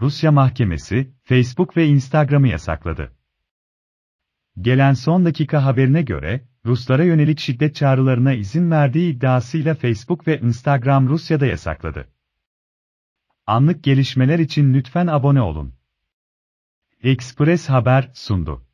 Rusya mahkemesi, Facebook ve Instagram'ı yasakladı. Gelen son dakika haberine göre, Ruslara yönelik şiddet çağrılarına izin verdiği iddiasıyla Facebook ve Instagram Rusya'da yasakladı. Anlık gelişmeler için lütfen abone olun. Express Haber sundu.